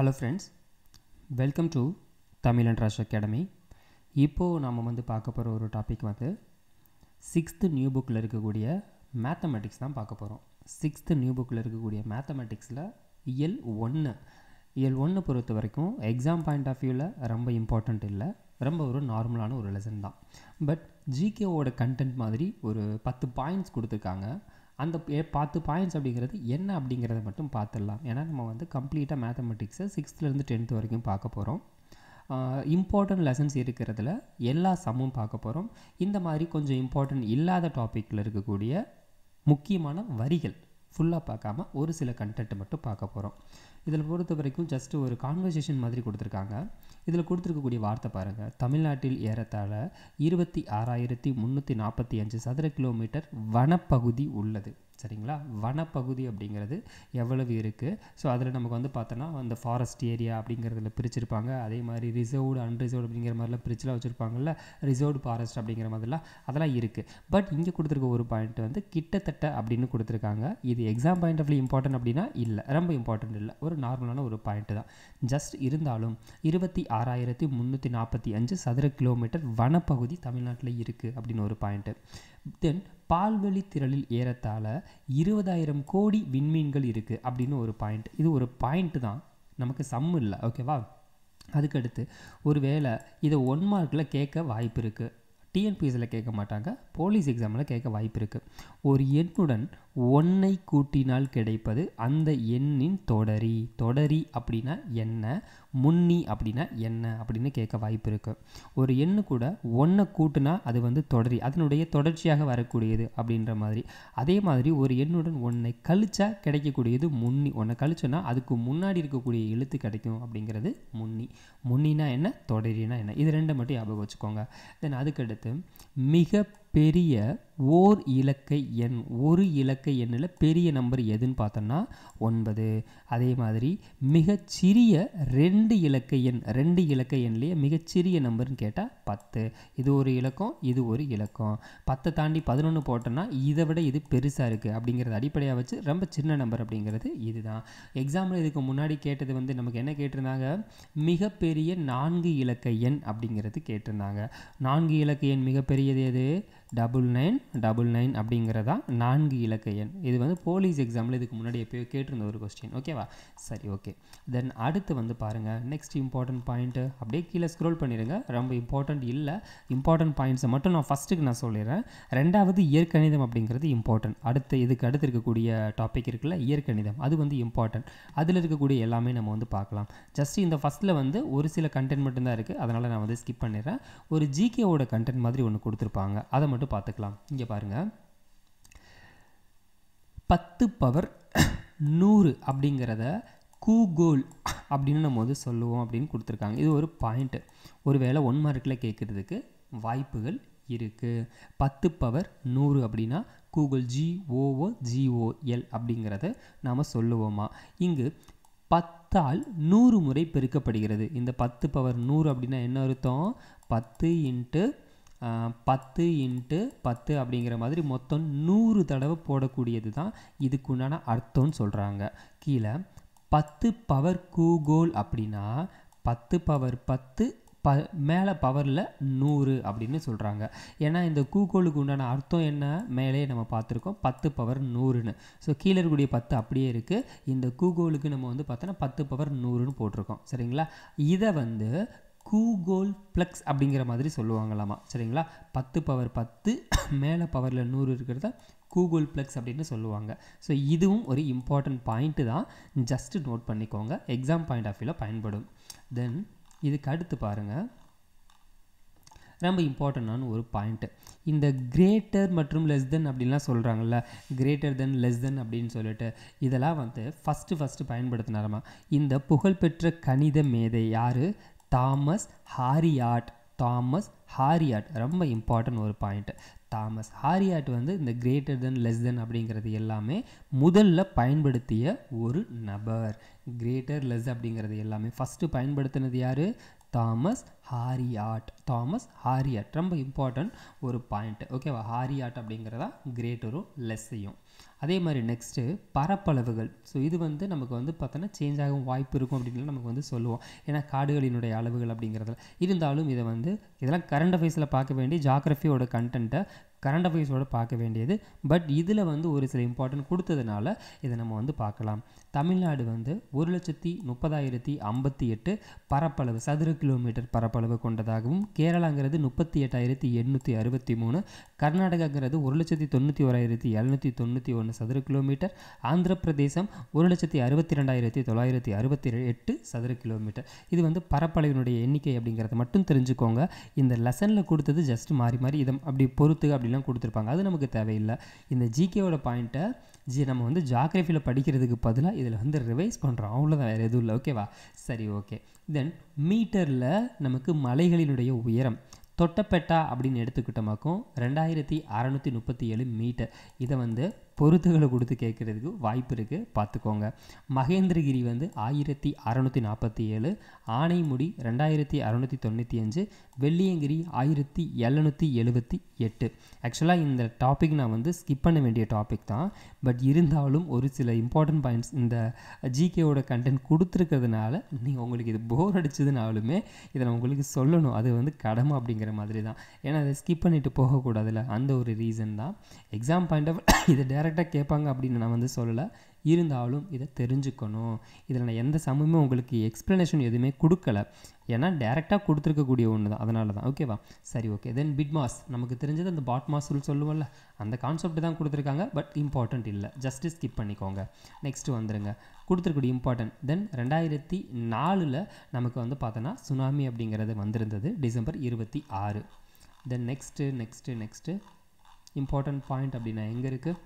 hello friends welcome to Tamil and Rash Academy இப்போது நாம் வந்து பார்க்க போகிற ஒரு டாபிக் வந்து சிக்ஸ்த்து நியூ புக்கில் இருக்கக்கூடிய மேத்தமெட்டிக்ஸ் தான் பார்க்க போகிறோம் சிக்ஸ்த்து நியூ புக்கில் இருக்கக்கூடிய மேத்தமெட்டிக்ஸில் இயல் ஒன்று இயல் ஒன்று பொறுத்த வரைக்கும் எக்ஸாம் பாயிண்ட் ஆஃப் வியூவில் ரொம்ப இம்பார்ட்டண்ட் இல்லை ரொம்ப ஒரு நார்மலான ஒரு லெசன் தான் பட் ஜிகேவோட கண்டென்ட் மாதிரி ஒரு பத்து பாயிண்ட்ஸ் கொடுத்துருக்காங்க அந்த பார்த்து பாயிண்ட்ஸ் அப்படிங்கிறது என்ன அப்படிங்கிறத மட்டும் பார்த்துடலாம் ஏன்னா நம்ம வந்து கம்ப்ளீட்டாக மேத்தமெட்டிக்ஸை சிக்ஸ்த்துலேருந்து டென்த்து வரைக்கும் பார்க்க போகிறோம் இம்பார்ட்டன்ட் லெசன்ஸ் இருக்கிறதுல எல்லா சம்மும் பார்க்க போகிறோம் இந்த மாதிரி கொஞ்சம் இம்பார்ட்டன்ட் இல்லாத டாப்பிக்கில் இருக்கக்கூடிய முக்கியமான வரிகள் ஃபுல்லாக பார்க்காம ஒரு சில கண்டென்ட் மட்டும் பார்க்க போகிறோம் இதில் பொறுத்த வரைக்கும் ஜஸ்ட்டு ஒரு கான்வர்சேஷன் மாதிரி கொடுத்துருக்காங்க இதில் கொடுத்துருக்கக்கூடிய வார்த்தை பாருங்கள் தமிழ்நாட்டில் ஏறத்தாழ இருபத்தி ஆறாயிரத்தி முந்நூற்றி நாற்பத்தி அஞ்சு சதுர கிலோமீட்டர் வனப்பகுதி உள்ளது சரிங்களா வனப்பகுதி அப்படிங்கிறது எவ்வளவு இருக்குது ஸோ அதில் நமக்கு வந்து பார்த்தோன்னா அந்த ஃபாரஸ்ட் ஏரியா அப்படிங்கிறதுல பிரிச்சிருப்பாங்க அதே மாதிரி ரிசர்வ்டு அன்ரிசர்வ்டு அப்படிங்கிற மாதிரிலாம் பிரிச்செலாம் வச்சுருப்பாங்கல்ல ரிசர்வ்டு ஃபாரஸ்ட் அப்படிங்கிற மாதிரிலாம் அதெல்லாம் இருக்குது பட் இங்கே கொடுத்துருக்க ஒரு பாயிண்ட் வந்து கிட்டத்தட்ட அப்படின்னு கொடுத்துருக்காங்க இது எக்ஸாம் பாயிண்ட் ஆஃப் இம்பார்ட்டன்ட் அப்படின்னா இல்லை ரொம்ப இம்பார்ட்டன்ட் இல்லை ஒரு நார்மலான ஒரு பாயிண்ட் தான் ஜஸ்ட் இருந்தாலும் இருபத்தி ஆறாயிரத்தி முந்நூற்றி நாற்பத்தி அஞ்சு சதுர கிலோமீட்டர் வனப்பகுதி தமிழ்நாட்டில் இருக்குது அப்படின்னு ஒரு பாயிண்ட்டு தென் பால்வெளி திரளில் ஏறத்தாழ இருபதாயிரம் கோடி விண்மீன்கள் இருக்குது அப்படின்னு ஒரு பாயிண்ட் இது ஒரு பாயிண்ட்டு தான் நமக்கு சம் இல்லை ஓகேவா அதுக்கடுத்து ஒரு வேளை இதை ஒன் மார்க்கில் கேட்க வாய்ப்பு இருக்குது டிஎன்பிஎஸ்சியில் கேட்க மாட்டாங்க போலீஸ் எக்ஸாமில் கேட்க வாய்ப்பு இருக்குது ஒரு எண்ணுடன் ஒன்றை கூட்டினால் கிடைப்பது அந்த எண்ணின் தொடரி தொடரி அப்படின்னா என்ன முன்னி அப்படின்னா என்ன அப்படின்னு கேட்க வாய்ப்பு இருக்குது ஒரு எண்ணு கூட ஒன்றை கூட்டினா அது வந்து தொடரி அதனுடைய தொடர்ச்சியாக வரக்கூடியது அப்படின்ற மாதிரி அதே மாதிரி ஒரு எண்ணுடன் ஒன்றை கழிச்சா கிடைக்கக்கூடியது முன்னி ஒன்றை கழிச்சோன்னா அதுக்கு முன்னாடி இருக்கக்கூடிய எழுத்து கிடைக்கும் அப்படிங்கிறது முன்னி முன்னினா என்ன தொடரினா என்ன இது ரெண்டு மட்டும் ஞாபகம் வச்சுக்கோங்க தென் அதுக்கடுத்து மிக பெரிய ஓர் இலக்கை எண் ஒரு இலக்கை எண்ணில் பெரிய நம்பர் எதுன்னு பார்த்தோம்னா ஒன்பது அதே மாதிரி மிகச்சிறிய ரெண்டு இலக்கை எண் ரெண்டு இலக்கை எண்ணிலேயே மிகச்சிறிய நம்பர்னு கேட்டால் பத்து இது ஒரு இலக்கம் இது ஒரு இலக்கம் பத்தை தாண்டி பதினொன்று போட்டோன்னா இதை விட இது பெருசாக இருக்குது அப்படிங்கிறத அடிப்படையாக வச்சு ரொம்ப சின்ன நம்பர் அப்படிங்கிறது இதுதான் எக்ஸாம்பிள் இதுக்கு முன்னாடி கேட்டது வந்து நமக்கு என்ன கேட்டிருந்தாங்க மிகப்பெரிய நான்கு இலக்கை எண் அப்படிங்கிறது கேட்டிருந்தாங்க நான்கு இலக்க எண் மிகப்பெரியது எது டபுள் நைன் டபுள் நைன் அப்படிங்கிறதா நான்கு இலக்க எண் இது வந்து போலீஸ் எக்ஸாமில் இதுக்கு முன்னாடி எப்போயோ கேட்டிருந்த ஒரு கொஸ்டின் ஓகேவா சரி ஓகே தென் அடுத்து வந்து பாருங்கள் நெக்ஸ்ட் இம்பார்ட்டன்ட் பாயிண்ட்டு அப்படியே கீழே ஸ்க்ரோல் பண்ணிடுங்க ரொம்ப இம்பார்ட்டண்ட் இல்லை இம்பார்ட்டன்ட் பாயிண்ட்ஸை மட்டும் நான் ஃபஸ்ட்டுக்கு நான் சொல்லிடுறேன் ரெண்டாவது இயற்கணிதம் அப்படிங்கிறது இம்பார்ட்டன்ட் அடுத்து இதுக்கு அடுத்து இருக்கக்கூடிய டாபிக் இருக்குல்ல இயற்கணிதம் அது வந்து இம்பார்ட்டன்ட் அதில் இருக்கக்கூடிய எல்லாமே நம்ம வந்து பார்க்கலாம் ஜஸ்ட் இந்த ஃபஸ்ட்டில் வந்து ஒரு சில கண்டென்ட் மட்டும்தான் இருக்குது அதனால் நான் வந்து ஸ்கிப் பண்ணிடுறேன் ஒரு ஜிகேவோட கண்டென்ட் மாதிரி ஒன்று கொடுத்துருப்பாங்க அதை மட்டும் மட்டும் பார்த்துக்கலாம் இங்கே பாருங்கள் பத்து பவர் நூறு அப்படிங்கிறத கூகோல் அப்படின்னு நம்ம வந்து சொல்லுவோம் அப்படின்னு கொடுத்துருக்காங்க இது ஒரு பாயிண்ட்டு ஒரு வேளை ஒன் மார்க்கில் கேட்குறதுக்கு வாய்ப்புகள் இருக்குது பத்து பவர் நூறு அப்படின்னா கூகுள் ஜிஓஓ ஜிஓஎல் அப்படிங்கிறத நாம் சொல்லுவோமா இங்கு பத்தால் நூறு முறை பெருக்கப்படுகிறது இந்த பத்து பவர் நூறு அப்படின்னா என்ன அர்த்தம் பத்து இன்ட்டு பத்து இன்ட்டு பத்து அப்படிங்கிற மாதிரி மொத்தம் நூறு தடவை போடக்கூடியது தான் இதுக்குண்டான அர்த்தம்னு சொல்கிறாங்க கீழே பத்து பவர் கூகோல் அப்படின்னா பத்து பவர் பத்து ப மேலே பவரில் நூறு அப்படின்னு சொல்கிறாங்க ஏன்னா இந்த கூக்கோளுக்கு உண்டான அர்த்தம் என்ன மேலே நம்ம பார்த்துருக்கோம் பத்து பவர் நூறுன்னு ஸோ கீழே இருக்கக்கூடிய பத்து அப்படியே இருக்குது இந்த கூகோளுக்கு நம்ம வந்து பார்த்தோன்னா பத்து பவர் நூறுன்னு போட்டிருக்கோம் சரிங்களா இதை வந்து கூகோல் ப்ளக்ஸ் அப்படிங்கிற மாதிரி சொல்லுவாங்களாமா சரிங்களா பத்து பவர் பத்து மேலே பவரில் நூறு இருக்கிறத கூகுள் ப்ளக்ஸ் அப்படின்னு சொல்லுவாங்க ஸோ இதுவும் ஒரு இம்பார்ட்டண்ட் பாயிண்ட்டு தான் ஜஸ்ட்டு நோட் பண்ணிக்கோங்க எக்ஸாம் பாயிண்ட் ஆஃப் வியூவில் பயன்படும் தென் இதுக்கு அடுத்து பாருங்கள் ரொம்ப இம்பார்ட்டண்டான ஒரு பாயிண்ட்டு இந்த கிரேட்டர் மற்றும் லெஸ் தென் அப்படின்லாம் சொல்கிறாங்கல்ல கிரேட்டர் தென் லெஸ் தென் அப்படின்னு சொல்லிட்டு இதெல்லாம் வந்து ஃபஸ்ட்டு ஃபஸ்ட்டு பயன்படுத்தினாரமா இந்த புகழ்பெற்ற கணித மேதை யார் தாமஸ் ஹாரியாட் தாமஸ் ஹாரியாட் ரொம்ப இம்பார்ட்டன்ட் ஒரு பாயிண்ட் தாமஸ் ஹாரியாட் வந்து இந்த கிரேட்டர் தென் லெஸ் தென் அப்படிங்கிறது எல்லாமே முதல்ல பயன்படுத்திய ஒரு நபர் கிரேட்டர் லெஸ் அப்படிங்கிறது எல்லாமே ஃபஸ்ட்டு பயன்படுத்தினது யார் தாமஸ் ஹாரியாட் தாமஸ் ஹாரியாட் ரொம்ப இம்பார்ட்டன்ட் ஒரு பாயிண்ட் ஓகேவா ஹாரியாட் அப்படிங்கிறதா கிரேட்டரும் லெஸ்ஸையும் அதே மாதிரி நெக்ஸ்ட்டு பரப்பளவுகள் ஸோ இது வந்து நமக்கு வந்து பார்த்தோன்னா சேஞ்ச் ஆகும் வாய்ப்பு இருக்கும் அப்படின்னு நமக்கு வந்து சொல்லுவோம் ஏன்னா காடுகளினுடைய அளவுகள் அப்படிங்கிறதுல இருந்தாலும் இதை வந்து இதெல்லாம் கரண்ட் அஃபேர்ஸில் பார்க்க வேண்டிய ஜாகிரஃபியோட கண்டென்ட்டை கரண்ட் அஃபேர்ஸோடு பார்க்க வேண்டியது பட் இதில் வந்து ஒரு சில இம்பார்ட்டன்ட் கொடுத்ததுனால இதை நம்ம வந்து பார்க்கலாம் தமிழ்நாடு வந்து ஒரு லட்சத்தி முப்பதாயிரத்தி ஐம்பத்தி எட்டு பரப்பளவு சதுர கிலோமீட்டர் பரப்பளவு கொண்டதாகவும் கேரளாங்கிறது முப்பத்தி எட்டாயிரத்தி எண்ணூற்றி அறுபத்தி மூணு கர்நாடகாங்கிறது ஒரு லட்சத்தி தொண்ணூற்றி ஓராயிரத்தி எழுநூற்றி தொண்ணூற்றி ஒன்று நாலு சதுர கிலோமீட்டர் ஆந்திர பிரதேசம் ஒரு லட்சத்தி அறுபத்தி ரெண்டாயிரத்தி தொள்ளாயிரத்தி அறுபத்தி எட்டு சதுர கிலோமீட்டர் இது வந்து பரப்பளவினுடைய எண்ணிக்கை அப்படிங்கிறத மட்டும் தெரிஞ்சுக்கோங்க இந்த லெசனில் கொடுத்தது ஜஸ்ட் மாறி மாறி இதை அப்படி பொறுத்து அப்படிலாம் கொடுத்துருப்பாங்க அது நமக்கு தேவையில்லை இந்த ஜிகேவோட பாயிண்ட்டை ஜி நம்ம வந்து ஜாகிரஃபியில் படிக்கிறதுக்கு பதிலாக இதில் வந்து ரிவைஸ் பண்ணுறோம் அவ்வளோதான் வேறு எதுவும் இல்லை ஓகேவா சரி ஓகே தென் மீட்டரில் நமக்கு மலைகளினுடைய உயரம் தொட்டப்பெட்டா அப்படின்னு எடுத்துக்கிட்டோமாக்கும் ரெண்டாயிரத்தி அறநூற்றி முப்பத்தி ஏழு மீட்டர் இதை வந்து பொருத்துகளை கொடுத்து கேட்குறதுக்கு வாய்ப்பு இருக்குது பார்த்துக்கோங்க மகேந்திரகிரி வந்து ஆயிரத்தி அறநூற்றி நாற்பத்தி ஏழு ஆனைமுடி ரெண்டாயிரத்தி அறநூற்றி தொண்ணூற்றி அஞ்சு வெள்ளியங்கிரி ஆயிரத்தி எழுநூற்றி எழுபத்தி எட்டு ஆக்சுவலாக இந்த டாபிக் நான் வந்து ஸ்கிப் பண்ண வேண்டிய டாபிக் தான் பட் இருந்தாலும் ஒரு சில இம்பார்ட்டன்ட் பாயிண்ட்ஸ் இந்த ஜிகேவோட கண்டென்ட் கொடுத்துருக்கிறதுனால நீங்கள் உங்களுக்கு இது போர் அடிச்சதுனாலுமே இதை நான் உங்களுக்கு சொல்லணும் அது வந்து கடமை அப்படிங்கிற மாதிரி தான் ஏன்னா அதை ஸ்கிப் பண்ணிவிட்டு போகக்கூடாதுல்ல அந்த ஒரு ரீசன் தான் எக்ஸாம் பாயிண்ட் ஆஃப் இதை டேரக்ட் டைரெக்டாக கேட்பாங்க அப்படின்னு நான் வந்து சொல்லலை இருந்தாலும் இதை தெரிஞ்சுக்கணும் இதில் நான் எந்த சமயமும் உங்களுக்கு எக்ஸ்ப்ளனேஷன் எதுவுமே கொடுக்கல ஏன்னா டேரெக்டாக கொடுத்துருக்கக்கூடிய ஒன்று தான் அதனால தான் ஓகேவா சரி ஓகே தென் பிட் மாஸ் நமக்கு தெரிஞ்சது அந்த பாட் ரூல் சொல்லுவோம்ல அந்த கான்செப்ட் தான் கொடுத்துருக்காங்க பட் இம்பார்ட்டன்ட் இல்லை ஜஸ்ட்டு ஸ்கிப் பண்ணிக்கோங்க நெக்ஸ்ட்டு வந்துடுங்க கொடுத்துருக்கூடிய இம்பார்ட்டன்ட் தென் ரெண்டாயிரத்தி நாலில் நமக்கு வந்து பார்த்தோன்னா சுனாமி அப்படிங்கிறது வந்திருந்தது டிசம்பர் இருபத்தி ஆறு then next next next important point அப்படின்னா எங்கே இருக்குது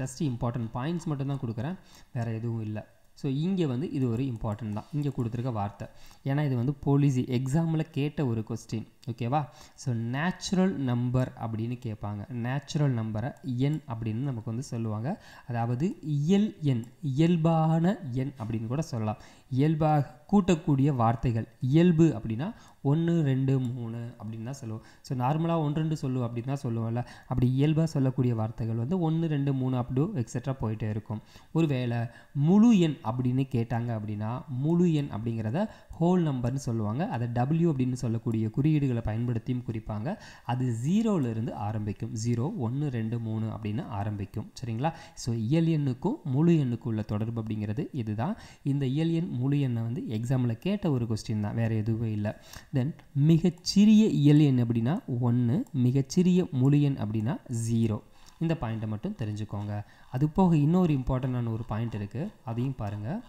ஜஸ்ட் இம்பார்ட்டன்ட் பாயிண்ட்ஸ் மட்டும் தான் கொடுக்குறேன் வேறு எதுவும் இல்லை ஸோ இங்கே வந்து இது ஒரு இம்பார்ட்டன்ட் தான் இங்கே கொடுத்துருக்க வார்த்தை ஏன்னா இது வந்து போலீஸி எக்ஸாமில் கேட்ட ஒரு கொஸ்டின் ஓகேவா ஸோ நேச்சுரல் நம்பர் அப்படின்னு கேட்பாங்க நேச்சுரல் நம்பரை எண் அப்படின்னு நமக்கு வந்து சொல்லுவாங்க அதாவது இயல் எண் இயல்பான எண் அப்படின்னு கூட சொல்லலாம் இயல்பாக கூட்டக்கூடிய வார்த்தைகள் இயல்பு அப்படின்னா ஒன்று ரெண்டு மூணு அப்படின்னு தான் சொல்லுவோம் ஸோ நார்மலாக ஒன்று ரெண்டு சொல்லுவோம் அப்படின்னு தான் சொல்லுவோம்ல அப்படி இயல்பாக சொல்லக்கூடிய வார்த்தைகள் வந்து ஒன்று ரெண்டு மூணு அப்படியோ எக்ஸட்ரா போயிட்டே இருக்கும் ஒருவேளை முழு எண் அப்படின்னு கேட்டாங்க அப்படின்னா முழு எண் அப்படிங்கிறத ஹோல் நம்பர்னு சொல்லுவாங்க அதை டபிள்யூ அப்படின்னு சொல்லக்கூடிய குறியீடுகள் முறைகளை பயன்படுத்தியும் குறிப்பாங்க அது ஜீரோவிலிருந்து ஆரம்பிக்கும் ஜீரோ ஒன்று ரெண்டு மூணு அப்படின்னு ஆரம்பிக்கும் சரிங்களா ஸோ இயல் எண்ணுக்கும் முழு எண்ணுக்கும் உள்ள தொடர்பு அப்படிங்கிறது இதுதான் இந்த இயல் எண் முழு எண்ணை வந்து எக்ஸாமில் கேட்ட ஒரு கொஸ்டின் தான் வேறு எதுவும் இல்லை தென் மிகச்சிறிய இயல் எண் அப்படின்னா ஒன்று மிகச்சிறிய முழு எண் அப்படின்னா ஜீரோ இந்த பாயிண்ட்டை மட்டும் தெரிஞ்சுக்கோங்க அது போக இன்னொரு இம்பார்ட்டண்டான ஒரு பாயிண்ட் இருக்குது அதையும் பாருங்கள்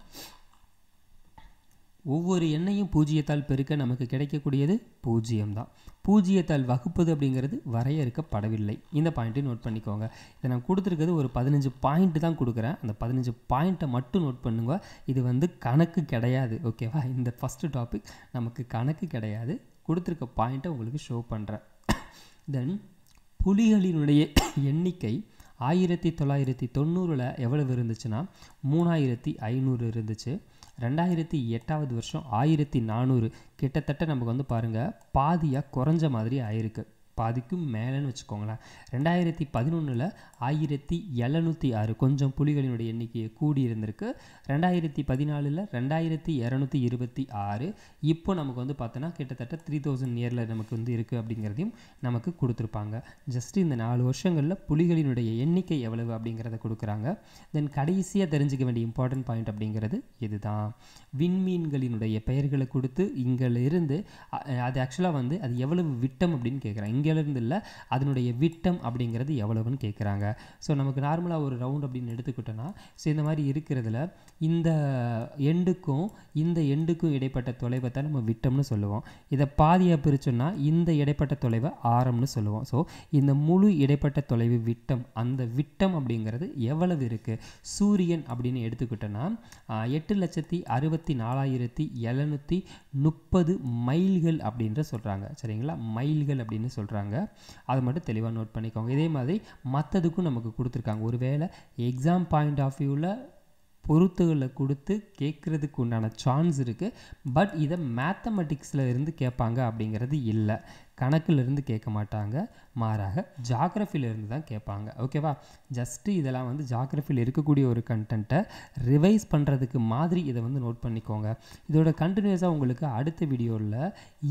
ஒவ்வொரு எண்ணையும் பூஜ்ஜியத்தால் பெருக்க நமக்கு கிடைக்கக்கூடியது பூஜ்ஜியம் தான் பூஜ்ஜியத்தால் வகுப்பது அப்படிங்கிறது வரையறுக்கப்படவில்லை இந்த பாயிண்ட்டை நோட் பண்ணிக்கோங்க இதை நான் கொடுத்துருக்கிறது ஒரு பதினஞ்சு பாயிண்ட்டு தான் கொடுக்குறேன் அந்த பதினஞ்சு பாயிண்ட்டை மட்டும் நோட் பண்ணுங்க இது வந்து கணக்கு கிடையாது ஓகேவா இந்த ஃபஸ்ட்டு டாபிக் நமக்கு கணக்கு கிடையாது கொடுத்துருக்க பாயிண்ட்டை உங்களுக்கு ஷோ பண்ணுறேன் தென் புலிகளினுடைய எண்ணிக்கை ஆயிரத்தி தொள்ளாயிரத்தி தொண்ணூறில் எவ்வளவு இருந்துச்சுன்னா மூணாயிரத்தி ஐநூறு இருந்துச்சு ரெண்டாயிரத்தி எட்டாவது வருஷம் ஆயிரத்தி நானூறு கிட்டத்தட்ட நமக்கு வந்து பாருங்கள் பாதியாக குறைஞ்ச மாதிரி ஆயிருக்கு பாதிக்கும் மேலேன்னு வச்சுக்கோங்களேன் ரெண்டாயிரத்தி பதினொன்றில் ஆயிரத்தி எழுநூற்றி ஆறு கொஞ்சம் புலிகளினுடைய எண்ணிக்கையை கூடி இருந்திருக்கு ரெண்டாயிரத்தி பதினாலில் ரெண்டாயிரத்தி இரநூத்தி இருபத்தி ஆறு இப்போ நமக்கு வந்து பார்த்தோன்னா கிட்டத்தட்ட த்ரீ தௌசண்ட் இயரில் நமக்கு வந்து இருக்குது அப்படிங்கிறதையும் நமக்கு கொடுத்துருப்பாங்க ஜஸ்ட் இந்த நாலு வருஷங்களில் புலிகளினுடைய எண்ணிக்கை எவ்வளவு அப்படிங்கிறத கொடுக்குறாங்க தென் கடைசியாக தெரிஞ்சிக்க வேண்டிய இம்பார்ட்டன்ட் பாயிண்ட் அப்படிங்கிறது இதுதான் விண்மீன்களினுடைய பெயர்களை கொடுத்து இங்கிலிருந்து அது ஆக்சுவலாக வந்து அது எவ்வளவு விட்டம் அப்படின்னு கேட்குறாங்க இங்கே இங்கேருந்து இல்லை அதனுடைய விட்டம் அப்படிங்கிறது எவ்வளவுன்னு கேட்குறாங்க ஸோ நமக்கு நார்மலாக ஒரு ரவுண்ட் அப்படின்னு எடுத்துக்கிட்டோன்னா ஸோ இந்த மாதிரி இருக்கிறதுல இந்த எண்டுக்கும் இந்த எண்டுக்கும் இடைப்பட்ட தொலைவை தான் நம்ம விட்டம்னு சொல்லுவோம் இதை பாதியாக பிரிச்சோன்னா இந்த இடைப்பட்ட தொலைவை ஆரம்னு சொல்லுவோம் ஸோ இந்த முழு இடைப்பட்ட தொலைவு விட்டம் அந்த விட்டம் அப்படிங்கிறது எவ்வளவு இருக்குது சூரியன் அப்படின்னு எடுத்துக்கிட்டோன்னா எட்டு லட்சத்தி அறுபத்தி நாலாயிரத்தி எழுநூற்றி முப்பது மைல்கள் அப்படின்ற சொல்கிறாங்க சரிங்களா மைல்கள் அப்படின்னு சொல்கிறாங்க கொடுக்குறாங்க அதை மட்டும் தெளிவாக நோட் பண்ணிக்கோங்க இதே மாதிரி மற்றதுக்கும் நமக்கு கொடுத்துருக்காங்க ஒரு எக்ஸாம் பாயிண்ட் ஆஃப் வியூவில் பொருத்துகளை கொடுத்து கேட்குறதுக்கு உண்டான சான்ஸ் இருக்குது பட் இதை மேத்தமெட்டிக்ஸில் இருந்து கேட்பாங்க அப்படிங்கிறது இல்லை கணக்கிலிருந்து கேட்க மாட்டாங்க மாறாக ஜாகிரஃபிலிருந்து தான் கேட்பாங்க ஓகேவா ஜஸ்ட்டு இதெல்லாம் வந்து ஜாகிரஃபியில் இருக்கக்கூடிய ஒரு கண்டென்ட்டை ரிவைஸ் பண்ணுறதுக்கு மாதிரி இதை வந்து நோட் பண்ணிக்கோங்க இதோட கண்டினியூஸாக உங்களுக்கு அடுத்த வீடியோவில்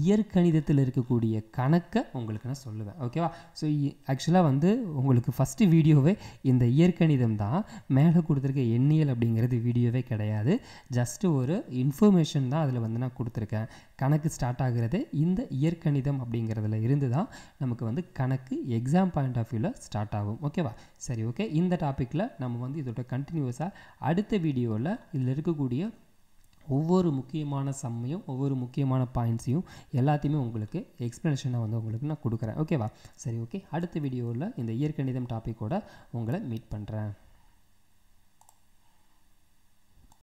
இயற்கணிதத்தில் இருக்கக்கூடிய கணக்கை உங்களுக்கு நான் சொல்லுவேன் ஓகேவா ஸோ ஆக்சுவலாக வந்து உங்களுக்கு ஃபஸ்ட்டு வீடியோவே இந்த இயற்கணிதம் தான் மேலே கொடுத்துருக்க எண்ணியல் அப்படிங்கிறது வீடியோவே கிடையாது ஜஸ்ட்டு ஒரு இன்ஃபர்மேஷன் தான் அதில் வந்து நான் கொடுத்துருக்கேன் கணக்கு ஸ்டார்ட் ஆகிறது இந்த இயற்கணிதம் அப்படிங்கிறதுல இருந்து தான் நமக்கு வந்து கணக்கு எக்ஸாம் பாயிண்ட் ஆஃப் வியூவில் ஸ்டார்ட் ஆகும் ஓகேவா சரி ஓகே இந்த டாப்பிக்கில் நம்ம வந்து இதோட கண்டினியூஸாக அடுத்த வீடியோவில் இதில் இருக்கக்கூடிய ஒவ்வொரு முக்கியமான சம்மையும் ஒவ்வொரு முக்கியமான பாயிண்ட்ஸையும் எல்லாத்தையுமே உங்களுக்கு எக்ஸ்ப்ளனேஷனை வந்து உங்களுக்கு நான் கொடுக்குறேன் ஓகேவா சரி ஓகே அடுத்த வீடியோவில் இந்த இயற்கணிதம் டாப்பிக்கோட உங்களை மீட் பண்ணுறேன்